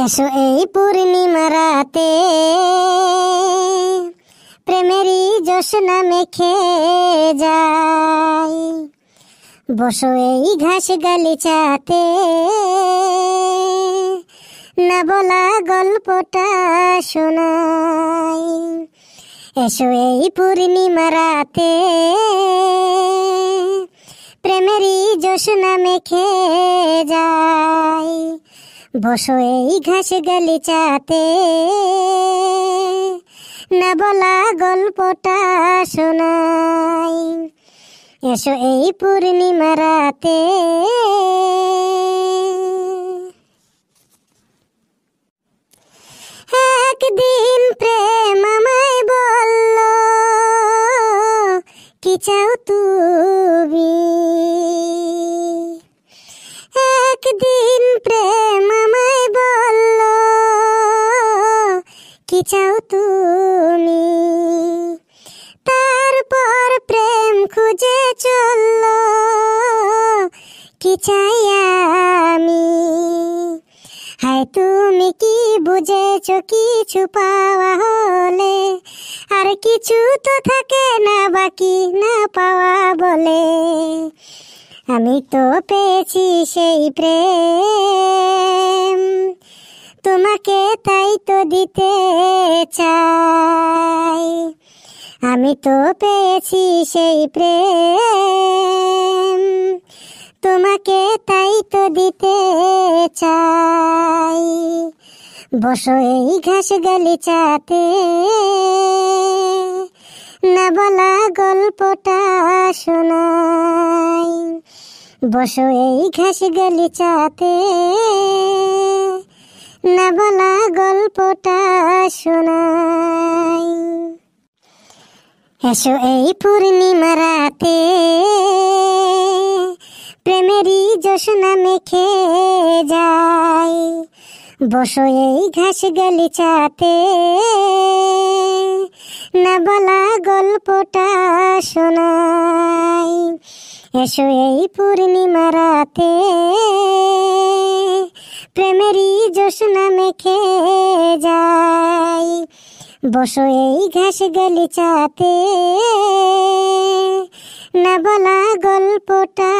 এসো এই পূর্ণিমা রাতে প্রেমেরই যশ জোসনা মেখে যাই বসো এই ঘাস গালিচাতে না বলা গল্পটা শোনাই এসো এই পূর্ণিমা রাতে প্রেমেরই যশ জোসনা মেখে যাই বসো এই ঘাস গালিচাতে না বলা গল্পটা শোনাই এসো এই পূর্ণিমা রাতে একদিন প্রেম আমায় বলল কি চাও তুমি চাও তুমি তারপর প্রেম খুঁজে চলল কি চাই আমি হায় তুমি কি বুঝেছ কিছু পাওয়া হলে আর কিছু তো থাকে না বাকি না পাওয়া বলে আমি তো পেয়েছি সেই প্রেম তোমাকে তাই তো দিতে চাই আমি তো পেয়েছি সেই প্রেম তোমাকে তাই তো দিতে চাই বস এই ঘাস গালিচাতে না বলা গল্পটা শোনাই বসো এই ঘাস গালিচাতে বলা গল্পটা শোনাই এসো এই পূর্ণিমা রাতে প্রেমেরই জোসনা মেখে যাই বসো এই ঘাস চাতে না বলা গল্পটা শোনাই এসো এই পূর্ণিমা রাতে প্রেমেরই জোসনা মেখে যাই বসো এই ঘাস চাতে না বলা গল্পটা